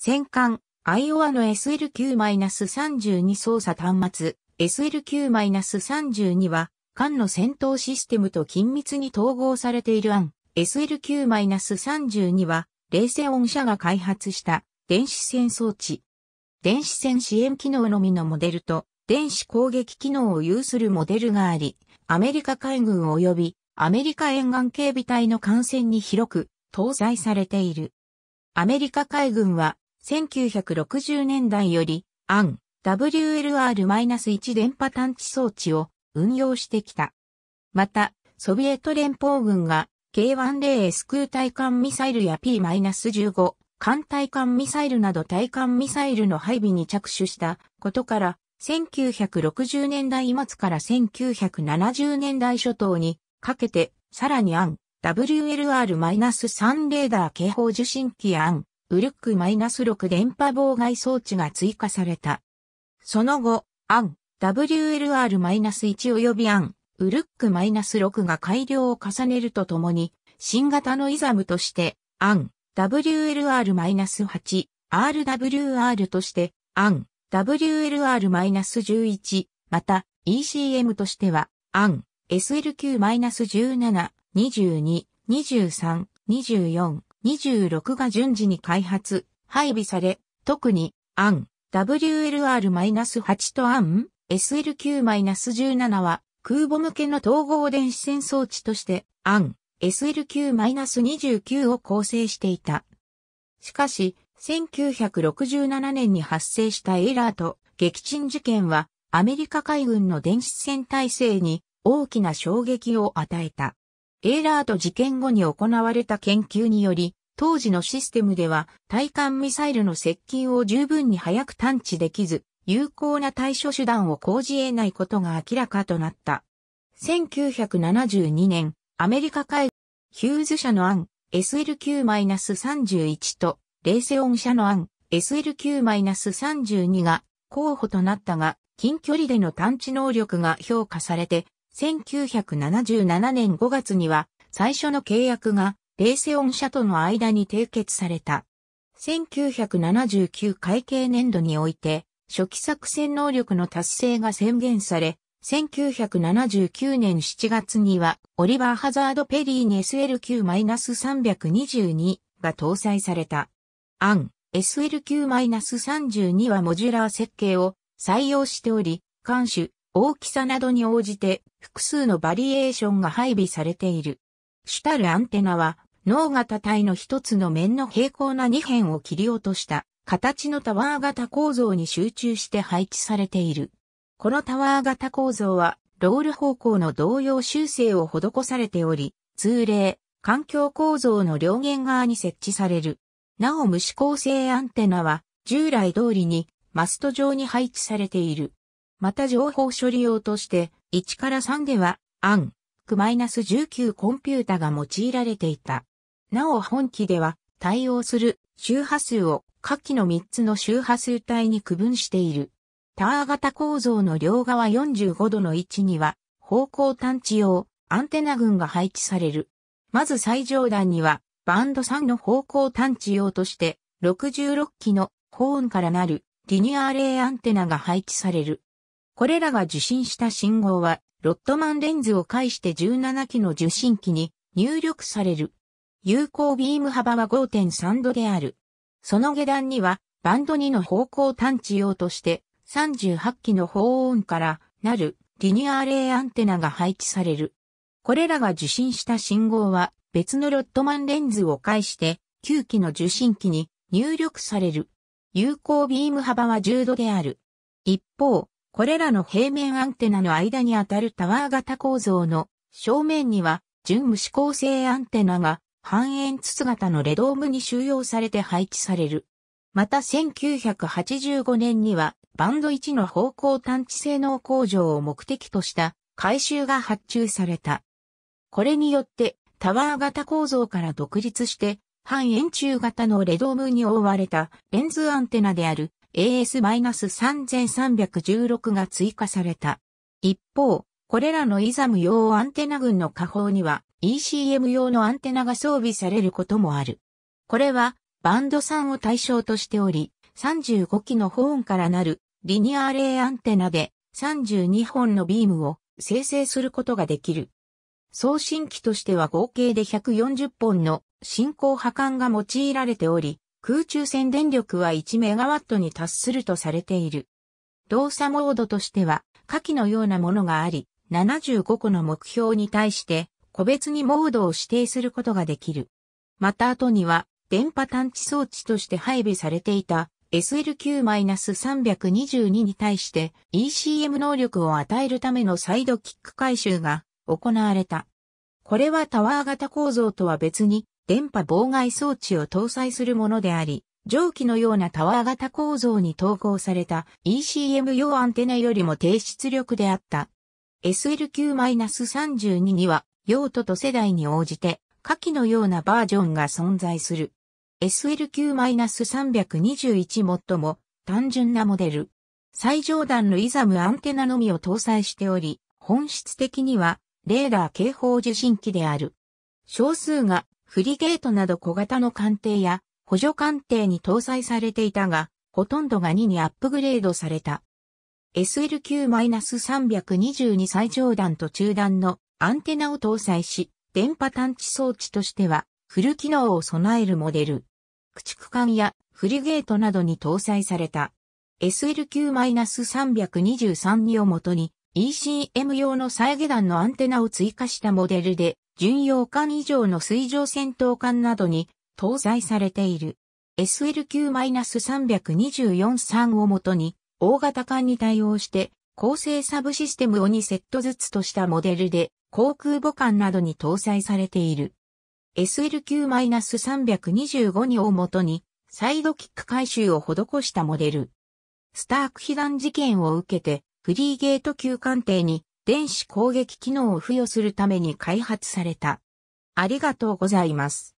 戦艦、アイオワの SL9-32 操作端末、SL9-32 は、艦の戦闘システムと緊密に統合されている案、SL9-32 は、冷戦音社が開発した電子戦装置。電子戦支援機能のみのモデルと、電子攻撃機能を有するモデルがあり、アメリカ海軍及びアメリカ沿岸警備隊の艦船に広く搭載されている。アメリカ海軍は1960年代より、アン WLR-1 電波探知装置を運用してきた。また、ソビエト連邦軍が K10S 空対艦ミサイルや P-15 艦対艦ミサイルなど対艦ミサイルの配備に着手したことから、1960年代末から1970年代初頭にかけて、さらにアン WLR-3 レーダー警報受信機やアンウルックマイナス -6 電波妨害装置が追加された。その後、アン、WLR-1 及びアン、ウルックマイナス -6 が改良を重ねるとともに、新型のイザムとして、アン、WLR-8、RWR として、アン、WLR-11、また、ECM としては、アン、SLQ-17、22、23、24、26が順次に開発、配備され、特に、アン、WLR-8 とアン、SLQ-17 は、空母向けの統合電子戦装置として、アン、SLQ-29 を構成していた。しかし、1967年に発生したエラーと撃沈事件は、アメリカ海軍の電子戦体制に大きな衝撃を与えた。エーラード事件後に行われた研究により、当時のシステムでは、対艦ミサイルの接近を十分に早く探知できず、有効な対処手段を講じ得ないことが明らかとなった。1972年、アメリカ海軍ヒューズ社の案 SLQ-31 とレイセオン社の案 SLQ-32 が候補となったが、近距離での探知能力が評価されて1977年5月には最初の契約がレーセオン社との間に締結された。1979会計年度において初期作戦能力の達成が宣言され、1979年7月にはオリバー・ハザード・ペリーに SLQ-322 が搭載された。アン SLQ-32 はモジュラー設計を採用しており、艦首、大きさなどに応じて複数のバリエーションが配備されている。主たるアンテナは、脳型体の一つの面の平行な2辺を切り落とした形のタワー型構造に集中して配置されている。このタワー型構造は、ロール方向の同様修正を施されており、通例、環境構造の両弦側に設置される。なお無指向性アンテナは、従来通りにマスト状に配置されている。また情報処理用として、1から3では、暗、-19 コンピュータが用いられていた。なお本機では、対応する周波数を下記の3つの周波数帯に区分している。タワー型構造の両側45度の位置には、方向探知用、アンテナ群が配置される。まず最上段には、バンド3の方向探知用として、66機の高音からなるリニアーレイアンテナが配置される。これらが受信した信号は、ロットマンレンズを介して17機の受信機に入力される。有効ビーム幅は5.3度である。その下段には、バンド2の方向探知用として、38機の保音からなるリニアアレイアンテナが配置される。これらが受信した信号は、別のロットマンレンズを介して、9機の受信機に入力される。有効ビーム幅は10度である。一方、これらの平面アンテナの間にあたるタワー型構造の正面には純無指向性アンテナが半円筒型のレドームに収容されて配置される。また1985年にはバンド1の方向探知性能向上を目的とした改修が発注された。これによってタワー型構造から独立して半円柱型のレドームに覆われたレンズアンテナである AS-3316 が追加された。一方、これらのイザム用アンテナ群の下方には ECM 用のアンテナが装備されることもある。これはバンド3を対象としており、35機のホーンからなるリニアレイアンテナで32本のビームを生成することができる。送信機としては合計で140本の進行波管が用いられており、空中戦電力は1メガワットに達するとされている。動作モードとしては、下記のようなものがあり、75個の目標に対して、個別にモードを指定することができる。また後には、電波探知装置として配備されていた SLQ-322 に対して ECM 能力を与えるためのサイドキック回収が行われた。これはタワー型構造とは別に電波妨害装置を搭載するものであり、蒸気のようなタワー型構造に統合された ECM 用アンテナよりも低出力であった。SLQ-32 には用途と世代に応じて下記のようなバージョンが存在する。SLQ-321 最も単純なモデル。最上段のイザムアンテナのみを搭載しており、本質的にはレーダー警報受信機である。少数がフリゲートなど小型の艦艇や補助艦艇に搭載されていたが、ほとんどが2にアップグレードされた。SLQ-322 最上段と中段のアンテナを搭載し、電波探知装置としてはフル機能を備えるモデル。駆逐艦やフリゲートなどに搭載された。SLQ-323 2をもとに ECM 用の再下段のアンテナを追加したモデルで巡洋艦以上の水上戦闘艦などに搭載されている。SLQ-3243 をもとに、大型艦に対応して、構成サブシステムを2セットずつとしたモデルで、航空母艦などに搭載されている。SLQ-325 をもとに、サイドキック回収を施したモデル。スターク被弾事件を受けて、フリーゲート級艦艇に電子攻撃機能を付与するために開発された。ありがとうございます。